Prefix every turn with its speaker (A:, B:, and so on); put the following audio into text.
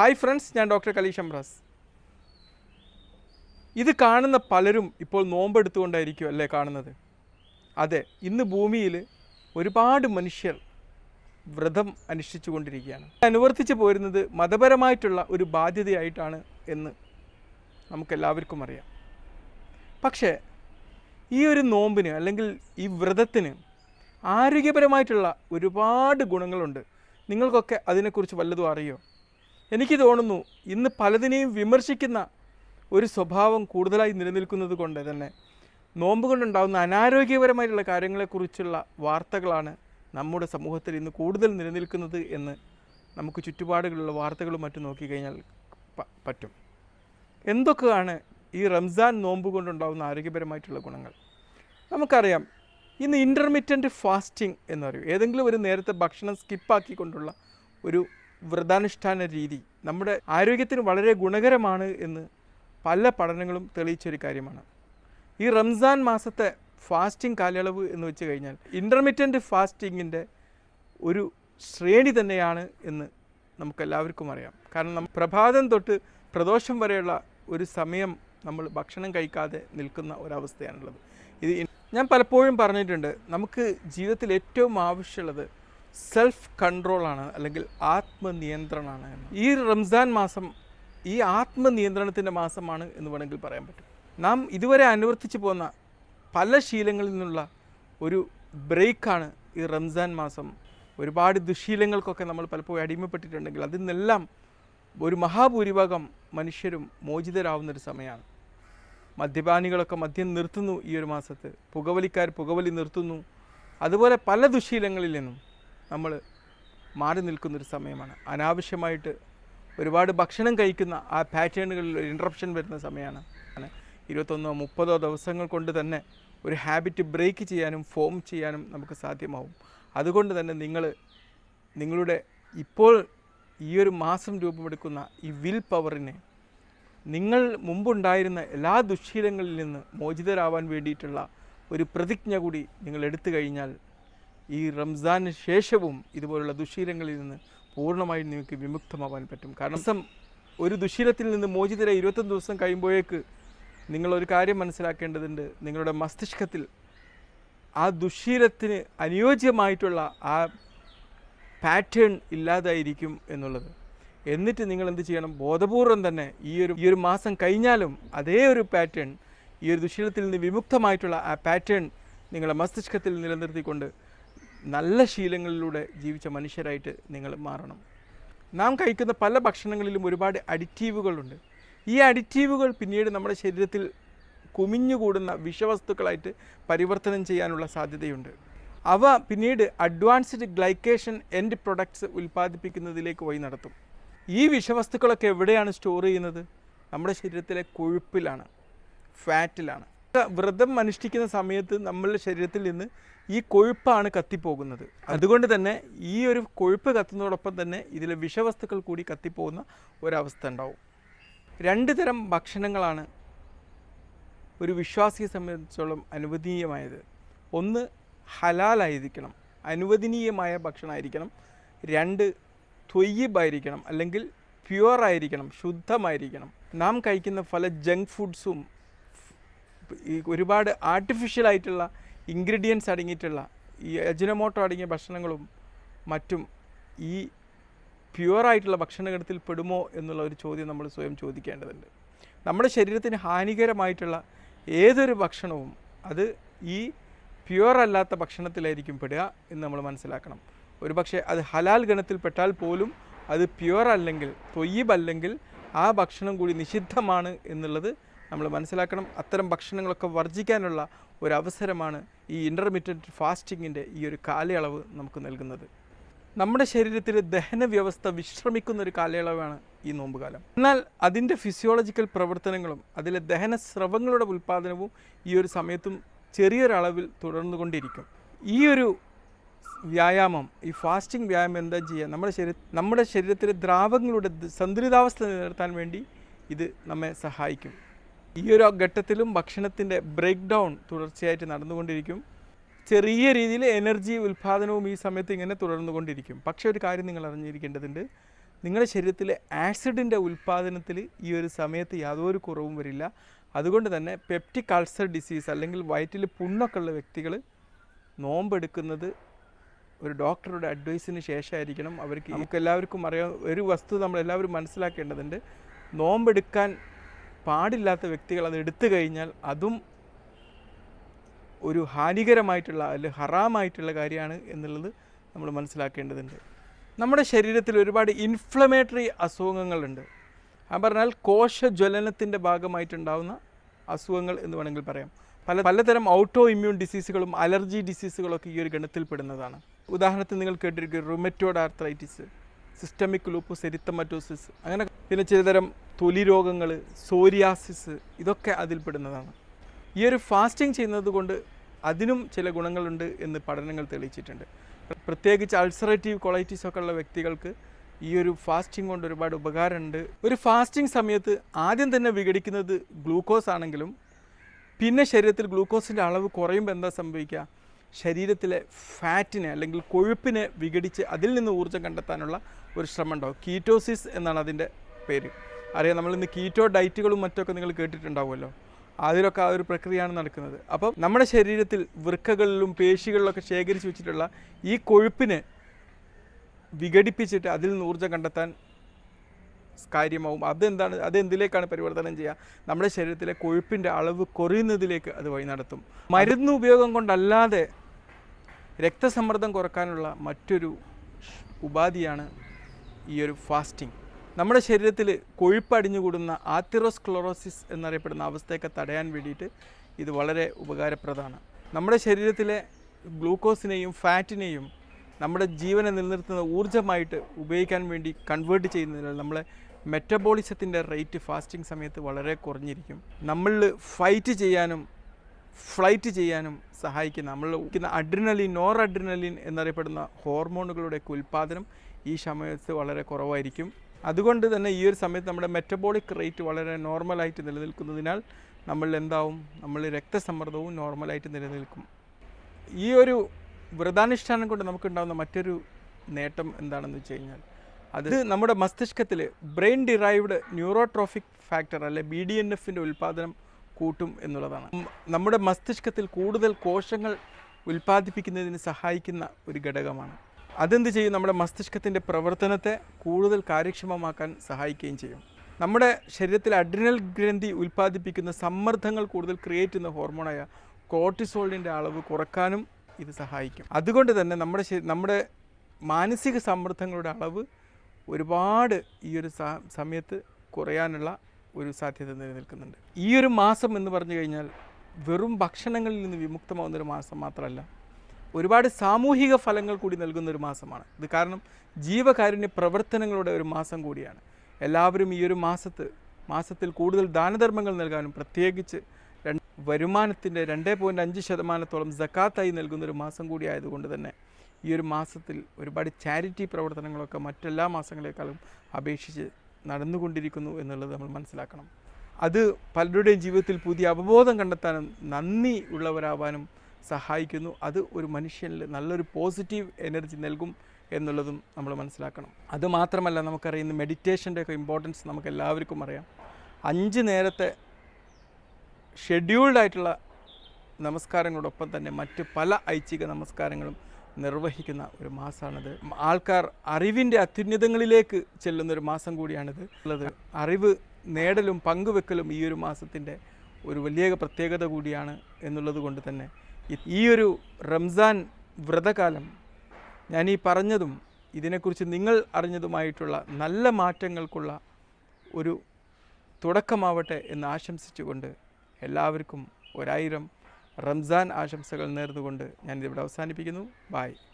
A: hi friends ഞാൻ doctor Kaleesh Ambrose ഇത് കാണുന്ന പലരും ഇപ്പോൾ നോമ്പെടുത്തുകൊണ്ടായിരിക്കും അല്ലേ കാണുന്നത് അതെ ഇന്ന് ഭൂമിയിൽ ഒരുപാട് മനുഷ്യർ വ്രതം അനുഷ്ഠിച്ചു കൊണ്ടിരിക്കുകയാണ് അനുവർത്തിച്ചു പോരുന്നത് മതപരമായിട്ടുള്ള ഒരു ബാധ്യതയായിട്ടാണ് എന്ന് നമുക്കെല്ലാവർക്കും അറിയാം പക്ഷേ ഈ ഒരു നോമ്പിന് അല്ലെങ്കിൽ ഈ വ്രതത്തിന് ആരോഗ്യപരമായിട്ടുള്ള ഒരുപാട് ഗുണങ്ങളുണ്ട് നിങ്ങൾക്കൊക്കെ അതിനെക്കുറിച്ച് വല്ലതും അറിയോ എനിക്ക് തോന്നുന്നു ഇന്ന് പലതിനെയും വിമർശിക്കുന്ന ഒരു സ്വഭാവം കൂടുതലായി നിലനിൽക്കുന്നത് കൊണ്ട് തന്നെ നോമ്പ് കൊണ്ടുണ്ടാകുന്ന അനാരോഗ്യപരമായിട്ടുള്ള കാര്യങ്ങളെക്കുറിച്ചുള്ള വാർത്തകളാണ് നമ്മുടെ സമൂഹത്തിൽ ഇന്ന് കൂടുതൽ നിലനിൽക്കുന്നത് എന്ന് നമുക്ക് ചുറ്റുപാടുകളുള്ള വാർത്തകളും മറ്റും നോക്കിക്കഴിഞ്ഞാൽ പറ്റും എന്തൊക്കെയാണ് ഈ റംസാൻ നോമ്പ് കൊണ്ടുണ്ടാകുന്ന ആരോഗ്യപരമായിട്ടുള്ള ഗുണങ്ങൾ നമുക്കറിയാം ഇന്ന് ഇൻ്റർമീഡിയൻറ്റ് ഫാസ്റ്റിംഗ് എന്ന് പറയും ഏതെങ്കിലും ഒരു നേരത്തെ ഭക്ഷണം സ്കിപ്പാക്കിക്കൊണ്ടുള്ള ഒരു വ്രതാനുഷ്ഠാന രീതി നമ്മുടെ ആരോഗ്യത്തിന് വളരെ ഗുണകരമാണ് എന്ന് പല പഠനങ്ങളും തെളിയിച്ചൊരു കാര്യമാണ് ഈ റംസാൻ മാസത്തെ ഫാസ്റ്റിംഗ് കാലയളവ് എന്ന് വെച്ച് കഴിഞ്ഞാൽ ഇൻ്റർമീഡിയൻറ്റ് ഫാസ്റ്റിങ്ങിൻ്റെ ഒരു ശ്രേണി തന്നെയാണ് എന്ന് നമുക്കെല്ലാവർക്കും അറിയാം കാരണം നമ്മൾ പ്രഭാതം തൊട്ട് പ്രദോഷം വരെയുള്ള ഒരു സമയം നമ്മൾ ഭക്ഷണം കഴിക്കാതെ നിൽക്കുന്ന ഒരവസ്ഥയാണുള്ളത് ഇത് ഞാൻ പലപ്പോഴും പറഞ്ഞിട്ടുണ്ട് നമുക്ക് ജീവിതത്തിൽ ഏറ്റവും ആവശ്യമുള്ളത് സെൽഫ് കൺട്രോളാണ് അല്ലെങ്കിൽ ആത്മനിയന്ത്രണമാണ് ഈ റംസാൻ മാസം ഈ ആത്മനിയന്ത്രണത്തിൻ്റെ മാസമാണ് എന്ന് വേണമെങ്കിൽ പറയാൻ പറ്റും നാം ഇതുവരെ അനുവർത്തിച്ചു പോന്ന പല ശീലങ്ങളിൽ നിന്നുള്ള ഒരു ബ്രേക്കാണ് ഈ റംസാൻ മാസം ഒരുപാട് ദുശീലങ്ങൾക്കൊക്കെ നമ്മൾ പലപ്പോഴും അടിമപ്പെട്ടിട്ടുണ്ടെങ്കിൽ അതിൽ നിന്നെല്ലാം ഒരു മഹാഭൂരിഭാഗം മനുഷ്യരും മോചിതരാവുന്നൊരു സമയമാണ് മദ്യപാനികളൊക്കെ മദ്യം നിർത്തുന്നു ഈ ഒരു മാസത്ത് പുകവലിക്കാർ പുകവലി നിർത്തുന്നു അതുപോലെ പല ദുശീലങ്ങളിൽ നിന്നും നമ്മൾ മാറി നിൽക്കുന്നൊരു സമയമാണ് അനാവശ്യമായിട്ട് ഒരുപാട് ഭക്ഷണം കഴിക്കുന്ന ആ പാറ്റേണുകളിൽ ഒരു ഇൻട്രപ്ഷൻ വരുന്ന സമയമാണ് ഇരുപത്തൊന്നോ മുപ്പതോ ദിവസങ്ങൾ കൊണ്ട് തന്നെ ഒരു ഹാബിറ്റ് ബ്രേക്ക് ചെയ്യാനും ഫോം ചെയ്യാനും നമുക്ക് സാധ്യമാവും അതുകൊണ്ട് തന്നെ നിങ്ങൾ നിങ്ങളുടെ ഇപ്പോൾ ഈ ഒരു മാസം രൂപമെടുക്കുന്ന ഈ വിൽ പവറിനെ നിങ്ങൾ മുമ്പുണ്ടായിരുന്ന എല്ലാ ദുശ്ശീലങ്ങളിൽ നിന്ന് മോചിതരാവാൻ വേണ്ടിയിട്ടുള്ള ഒരു പ്രതിജ്ഞ കൂടി നിങ്ങൾ എടുത്തു കഴിഞ്ഞാൽ ഈ റംസാന് ശേഷവും ഇതുപോലുള്ള ദുശീലങ്ങളിൽ നിന്ന് പൂർണ്ണമായും നിങ്ങൾക്ക് വിമുക്തമാവാൻ പറ്റും കാരണം ഒരു ദുശീലത്തിൽ നിന്ന് മോചിതരെ ഇരുപത്തൊന്ന് ദിവസം കഴിയുമ്പോഴേക്ക് നിങ്ങളൊരു കാര്യം മനസ്സിലാക്കേണ്ടതുണ്ട് നിങ്ങളുടെ മസ്തിഷ്കത്തിൽ ആ ദുശീലത്തിന് അനുയോജ്യമായിട്ടുള്ള ആ പാറ്റേൺ ഇല്ലാതായിരിക്കും എന്നുള്ളത് എന്നിട്ട് നിങ്ങൾ എന്ത് ചെയ്യണം ബോധപൂർവം തന്നെ ഈ ഒരു ഈ ഒരു മാസം കഴിഞ്ഞാലും അതേ ഒരു പാറ്റേൺ ഈ ഒരു ദുശീലത്തിൽ നിന്ന് വിമുക്തമായിട്ടുള്ള ആ പാറ്റേൺ നിങ്ങളുടെ മസ്തിഷ്കത്തിൽ നിലനിർത്തിക്കൊണ്ട് നല്ല ശീലങ്ങളിലൂടെ ജീവിച്ച മനുഷ്യരായിട്ട് നിങ്ങൾ മാറണം നാം കഴിക്കുന്ന പല ഭക്ഷണങ്ങളിലും ഒരുപാട് അഡിറ്റീവുകളുണ്ട് ഈ അഡിറ്റീവുകൾ പിന്നീട് നമ്മുടെ ശരീരത്തിൽ കുമിഞ്ഞുകൂടുന്ന വിഷവസ്തുക്കളായിട്ട് പരിവർത്തനം ചെയ്യാനുള്ള സാധ്യതയുണ്ട് അവ പിന്നീട് അഡ്വാൻസ്ഡ് ഗ്ലൈക്കേഷൻ എൻഡ് പ്രൊഡക്ട്സ് ഉൽപ്പാദിപ്പിക്കുന്നതിലേക്ക് വഴി നടത്തും ഈ വിഷവസ്തുക്കളൊക്കെ എവിടെയാണ് സ്റ്റോർ ചെയ്യുന്നത് നമ്മുടെ ശരീരത്തിലെ കൊഴുപ്പിലാണ് ഫാറ്റിലാണ് വ്രതം അനുഷ്ഠിക്കുന്ന സമയത്ത് നമ്മളുടെ ശരീരത്തിൽ നിന്ന് ഈ കൊഴുപ്പാണ് കത്തിപ്പോകുന്നത് അതുകൊണ്ട് തന്നെ ഈ ഒരു കൊഴുപ്പ് കത്തുന്നതോടൊപ്പം തന്നെ ഇതിലെ വിഷവസ്തുക്കൾ കൂടി കത്തിപ്പോകുന്ന ഒരവസ്ഥ ഉണ്ടാവും രണ്ട് തരം ഭക്ഷണങ്ങളാണ് ഒരു വിശ്വാസിയെ സംബന്ധിച്ചോളം അനുവദനീയമായത് ഒന്ന് ഹലാലായിരിക്കണം അനുവദനീയമായ ഭക്ഷണമായിരിക്കണം രണ്ട് ത്വയ്യബായിരിക്കണം അല്ലെങ്കിൽ പ്യുവറായിരിക്കണം ശുദ്ധമായിരിക്കണം നാം കഴിക്കുന്ന പല ജങ്ക് ഫുഡ്സും ഈ ഒരുപാട് ആർട്ടിഫിഷ്യലായിട്ടുള്ള ഇൻഗ്രീഡിയൻസ് അടങ്ങിയിട്ടുള്ള ഈ അജിനമോട്ടോ അടങ്ങിയ ഭക്ഷണങ്ങളും മറ്റും ഈ പ്യുവറായിട്ടുള്ള ഭക്ഷണഘടത്തിൽ പെടുമോ എന്നുള്ള ഒരു ചോദ്യം നമ്മൾ സ്വയം ചോദിക്കേണ്ടതുണ്ട് നമ്മുടെ ശരീരത്തിന് ഹാനികരമായിട്ടുള്ള ഏതൊരു ഭക്ഷണവും അത് ഈ പ്യുവർ അല്ലാത്ത ഭക്ഷണത്തിലായിരിക്കും പെടുക എന്ന് നമ്മൾ മനസ്സിലാക്കണം ഒരു പക്ഷേ അത് ഹലാൽ ഗണത്തിൽപ്പെട്ടാൽ പോലും അത് പ്യുവർ അല്ലെങ്കിൽ തൊയ്യബ് അല്ലെങ്കിൽ ആ ഭക്ഷണം കൂടി നിഷിദ്ധമാണ് എന്നുള്ളത് നമ്മൾ മനസ്സിലാക്കണം അത്തരം ഭക്ഷണങ്ങളൊക്കെ വർജിക്കാനുള്ള ഒരു അവസരമാണ് ഈ ഇൻ്റർമീഡിയറ്റ് ഫാസ്റ്റിങ്ങിൻ്റെ ഈ ഒരു കാലയളവ് നമുക്ക് നൽകുന്നത് നമ്മുടെ ശരീരത്തിൽ ദഹന വ്യവസ്ഥ വിശ്രമിക്കുന്ന ഒരു കാലയളവാണ് ഈ നോമ്പുകാലം എന്നാൽ അതിൻ്റെ ഫിസിയോളജിക്കൽ പ്രവർത്തനങ്ങളും അതിലെ ദഹന സ്രവങ്ങളുടെ ഉൽപ്പാദനവും ഈ ഒരു സമയത്തും ചെറിയൊരളവിൽ തുടർന്നുകൊണ്ടിരിക്കും ഈ ഒരു വ്യായാമം ഈ ഫാസ്റ്റിംഗ് വ്യായാമം എന്താ ചെയ്യുക നമ്മുടെ ശരീര നമ്മുടെ ശരീരത്തിലെ ദ്രാവകങ്ങളുടെ സന്തുലിതാവസ്ഥ നിലനിർത്താൻ വേണ്ടി ഇത് നമ്മെ സഹായിക്കും ഈ ഒരു ഘട്ടത്തിലും ഭക്ഷണത്തിൻ്റെ ബ്രേക്ക് ഡൗൺ തുടർച്ചയായിട്ട് നടന്നുകൊണ്ടിരിക്കും ചെറിയ രീതിയിൽ എനർജി ഉൽപ്പാദനവും ഈ സമയത്ത് ഇങ്ങനെ തുടർന്നുകൊണ്ടിരിക്കും പക്ഷേ ഒരു കാര്യം നിങ്ങൾ അറിഞ്ഞിരിക്കേണ്ടതുണ്ട് നിങ്ങളുടെ ശരീരത്തിലെ ആസിഡിൻ്റെ ഉൽപ്പാദനത്തിൽ ഈ ഒരു സമയത്ത് യാതൊരു കുറവും വരില്ല അതുകൊണ്ട് തന്നെ പെപ്റ്റിക് അൾസർ ഡിസീസ് അല്ലെങ്കിൽ വയറ്റിൽ പുണ്ണൊക്കെ ഉള്ള വ്യക്തികൾ നോമ്പെടുക്കുന്നത് ഒരു ഡോക്ടറുടെ അഡ്വൈസിന് ശേഷമായിരിക്കണം അവർക്ക് നമുക്ക് എല്ലാവർക്കും അറിയാം ഒരു വസ്തു നമ്മളെല്ലാവരും മനസ്സിലാക്കേണ്ടതുണ്ട് നോമ്പെടുക്കാൻ പാടില്ലാത്ത വ്യക്തികൾ അത് എടുത്തു കഴിഞ്ഞാൽ അതും ഒരു ഹാനികരമായിട്ടുള്ള അല്ലെങ്കിൽ ഹറാമായിട്ടുള്ള കാര്യമാണ് എന്നുള്ളത് നമ്മൾ മനസ്സിലാക്കേണ്ടതുണ്ട് നമ്മുടെ ശരീരത്തിൽ ഒരുപാട് ഇൻഫ്ലമേറ്ററി അസുഖങ്ങളുണ്ട് ആ പറഞ്ഞാൽ കോശജ്വലനത്തിൻ്റെ ഭാഗമായിട്ടുണ്ടാകുന്ന അസുഖങ്ങൾ എന്ന് വേണമെങ്കിൽ പറയാം പല പലതരം ഔട്ടോ ഇമ്മ്യൂൺ ഡിസീസുകളും അലർജി ഡിസീസുകളൊക്കെ ഈ ഒരു ഗണത്തിൽപ്പെടുന്നതാണ് ഉദാഹരണത്തിന് നിങ്ങൾ കേട്ടിരിക്കും rheumatoid arthritis systemic lupus erythematosus അങ്ങനെ പിന്നെ ചിലതരം തൊലി രോഗങ്ങൾ സോരിയാസിസ് ഇതൊക്കെ അതിൽപ്പെടുന്നതാണ് ഈ ഒരു ഫാസ്റ്റിംഗ് ചെയ്യുന്നത് കൊണ്ട് അതിനും ചില ഗുണങ്ങളുണ്ട് എന്ന് പഠനങ്ങൾ തെളിയിച്ചിട്ടുണ്ട് പ്രത്യേകിച്ച് അൾസറേറ്റീവ് ക്വാളിറ്റീസ് ഒക്കെ ഉള്ള വ്യക്തികൾക്ക് ഈ ഒരു ഫാസ്റ്റിംഗ് കൊണ്ട് ഒരുപാട് ഉപകാരമുണ്ട് ഒരു ഫാസ്റ്റിംഗ് സമയത്ത് ആദ്യം തന്നെ വിഘടിക്കുന്നത് ഗ്ലൂക്കോസ് ആണെങ്കിലും പിന്നെ ശരീരത്തിൽ ഗ്ലൂക്കോസിൻ്റെ അളവ് കുറയുമ്പോൾ എന്താ സംഭവിക്കുക ശരീരത്തിലെ ഫാറ്റിനെ അല്ലെങ്കിൽ കൊഴുപ്പിനെ വിഘടിച്ച് അതിൽ നിന്ന് ഊർജ്ജം കണ്ടെത്താനുള്ള ഒരു ശ്രമം ഉണ്ടാവും കീറ്റോസിസ് എന്നാണ് അതിൻ്റെ പേര് അറിയാം നമ്മളിന്ന് കീറ്റോ ഡയറ്റുകളും മറ്റൊക്കെ നിങ്ങൾ കേട്ടിട്ടുണ്ടാവുമല്ലോ അതിലൊക്കെ ആ ഒരു പ്രക്രിയയാണ് നടക്കുന്നത് അപ്പം നമ്മുടെ ശരീരത്തിൽ വൃക്കകളിലും പേശികളിലൊക്കെ ശേഖരിച്ച് വെച്ചിട്ടുള്ള ഈ കൊഴുപ്പിനെ വിഘടിപ്പിച്ചിട്ട് അതിൽ നിന്ന് ഊർജ്ജം കണ്ടെത്താൻ കാര്യമാവും അതെന്താണ് അതെന്തിലേക്കാണ് പരിവർത്തനം ചെയ്യുക നമ്മുടെ ശരീരത്തിലെ കൊഴുപ്പിൻ്റെ അളവ് കുറയുന്നതിലേക്ക് അത് വഴി നടത്തും മരുന്ന് ഉപയോഗം കൊണ്ടല്ലാതെ രക്തസമ്മർദ്ദം കുറക്കാനുള്ള മറ്റൊരു ഉപാധിയാണ് ഈ ഒരു ഫാസ്റ്റിംഗ് നമ്മുടെ ശരീരത്തിൽ കൊഴുപ്പ് അടിഞ്ഞുകൂടുന്ന ആത്തിറോസ്ക്ലോറോസിസ് എന്നറിയപ്പെടുന്ന അവസ്ഥയൊക്കെ തടയാൻ വേണ്ടിയിട്ട് ഇത് വളരെ ഉപകാരപ്രദമാണ് നമ്മുടെ ശരീരത്തിലെ ഗ്ലൂക്കോസിനെയും ഫാറ്റിനെയും നമ്മുടെ ജീവനെ നിലനിർത്തുന്ന ഊർജ്ജമായിട്ട് ഉപയോഗിക്കാൻ വേണ്ടി കൺവേർട്ട് ചെയ്യുന്നതിനാൽ നമ്മളെ മെറ്റബോളിസത്തിൻ്റെ റേറ്റ് ഫാസ്റ്റിംഗ് സമയത്ത് വളരെ കുറഞ്ഞിരിക്കും നമ്മൾ ഫൈറ്റ് ചെയ്യാനും ഫ്ലൈറ്റ് ചെയ്യാനും സഹായിക്കുന്ന നമ്മൾ അഡ്രിനലിൻ നോർ അഡ്രിനലിൻ എന്നറിയപ്പെടുന്ന ഹോർമോണുകളുടെ ഉൽപ്പാദനം ഈ സമയത്ത് വളരെ കുറവായിരിക്കും അതുകൊണ്ട് തന്നെ ഈ ഒരു സമയത്ത് നമ്മുടെ മെറ്റബോളിക് റേറ്റ് വളരെ നോർമലായിട്ട് നിലനിൽക്കുന്നതിനാൽ നമ്മൾ എന്താവും നമ്മൾ രക്തസമ്മർദ്ദവും നോർമലായിട്ട് നിലനിൽക്കും ഈ ഒരു വ്രതാനുഷ്ഠാനം കൊണ്ട് നമുക്കുണ്ടാകുന്ന മറ്റൊരു നേട്ടം എന്താണെന്ന് വെച്ച് കഴിഞ്ഞാൽ അത് നമ്മുടെ മസ്തിഷ്കത്തിൽ ബ്രെയിൻ ഡിറൈവ്ഡ് ന്യൂറോട്രോഫിക് ഫാക്ടർ അല്ലെ ബി ഡി എൻ എഫിൻ്റെ ഉൽപ്പാദനം കൂട്ടും എന്നുള്ളതാണ് നമ്മുടെ മസ്തിഷ്കത്തിൽ കൂടുതൽ കോശങ്ങൾ ഉൽപ്പാദിപ്പിക്കുന്നതിന് സഹായിക്കുന്ന ഒരു ഘടകമാണ് അതെന്ത് ചെയ്യും നമ്മുടെ മസ്തിഷ്കത്തിൻ്റെ പ്രവർത്തനത്തെ കൂടുതൽ കാര്യക്ഷമമാക്കാൻ സഹായിക്കുകയും ചെയ്യും നമ്മുടെ ശരീരത്തിൽ അഡ്രിനൽ ഗ്രന്ഥി ഉൽപ്പാദിപ്പിക്കുന്ന സമ്മർദ്ദങ്ങൾ കൂടുതൽ ക്രിയേറ്റ് ചെയ്യുന്ന ഹോർമോണായ കോർട്ടിസോളിൻ്റെ അളവ് കുറക്കാനും ഇത് സഹായിക്കും അതുകൊണ്ട് തന്നെ നമ്മുടെ നമ്മുടെ മാനസിക സമ്മർദ്ദങ്ങളുടെ അളവ് ഒരുപാട് ഈ ഒരു സമയത്ത് കുറയാനുള്ള ഒരു സാധ്യത നിലനിൽക്കുന്നുണ്ട് ഈ ഒരു മാസം എന്ന് പറഞ്ഞു കഴിഞ്ഞാൽ വെറും ഭക്ഷണങ്ങളിൽ നിന്ന് ഒരു മാസം മാത്രമല്ല ഒരുപാട് സാമൂഹിക ഫലങ്ങൾ കൂടി നൽകുന്ന ഒരു മാസമാണ് ഇത് കാരണം ജീവകാരുണ്യ പ്രവർത്തനങ്ങളുടെ ഒരു മാസം കൂടിയാണ് എല്ലാവരും ഈ ഒരു മാസത്ത് മാസത്തിൽ കൂടുതൽ ദാനധർമ്മങ്ങൾ നൽകാനും പ്രത്യേകിച്ച് വരുമാനത്തിൻ്റെ രണ്ടേ പോയിൻറ്റ് അഞ്ച് ശതമാനത്തോളം ജക്കാത്തായി നൽകുന്നൊരു മാസം കൂടി ആയതുകൊണ്ട് തന്നെ ഈ ഒരു മാസത്തിൽ ഒരുപാട് ചാരിറ്റി പ്രവർത്തനങ്ങളൊക്കെ മറ്റെല്ലാ മാസങ്ങളെക്കാളും അപേക്ഷിച്ച് നടന്നുകൊണ്ടിരിക്കുന്നു എന്നുള്ളത് നമ്മൾ മനസ്സിലാക്കണം അത് പലരുടെയും ജീവിതത്തിൽ പുതിയ അവബോധം കണ്ടെത്താനും നന്ദി ഉള്ളവരാവാനും സഹായിക്കുന്നു അത് ഒരു മനുഷ്യനിൽ നല്ലൊരു പോസിറ്റീവ് എനർജി നൽകും എന്നുള്ളതും നമ്മൾ മനസ്സിലാക്കണം അതുമാത്രമല്ല നമുക്കറിയുന്ന മെഡിറ്റേഷൻ്റെ ഒക്കെ ഇമ്പോർട്ടൻസ് നമുക്ക് എല്ലാവർക്കും അറിയാം അഞ്ച് നേരത്തെ ഷെഡ്യൂൾഡ് ആയിട്ടുള്ള നമസ്കാരങ്ങളോടൊപ്പം തന്നെ മറ്റ് പല ഐച്ഛിക നമസ്കാരങ്ങളും നിർവഹിക്കുന്ന ഒരു മാസമാണിത് ആൾക്കാർ അറിവിൻ്റെ അത്യുന്നതങ്ങളിലേക്ക് ചെല്ലുന്ന ഒരു മാസം കൂടിയാണിത് ഉള്ളത് അറിവ് നേടലും പങ്കുവെക്കലും ഈ ഒരു മാസത്തിൻ്റെ ഒരു വലിയ പ്രത്യേകത കൂടിയാണ് എന്നുള്ളത് കൊണ്ട് തന്നെ ഈ ഒരു റംസാൻ വ്രതകാലം ഞാൻ ഈ പറഞ്ഞതും ഇതിനെക്കുറിച്ച് നിങ്ങൾ അറിഞ്ഞതുമായിട്ടുള്ള നല്ല മാറ്റങ്ങൾക്കുള്ള ഒരു തുടക്കമാവട്ടെ എന്ന് ആശംസിച്ചുകൊണ്ട് എല്ലാവർക്കും ഒരായിരം റംസാൻ ആശംസകൾ നേർന്നുകൊണ്ട് ഞാനിതിവിടെ അവസാനിപ്പിക്കുന്നു ബായ്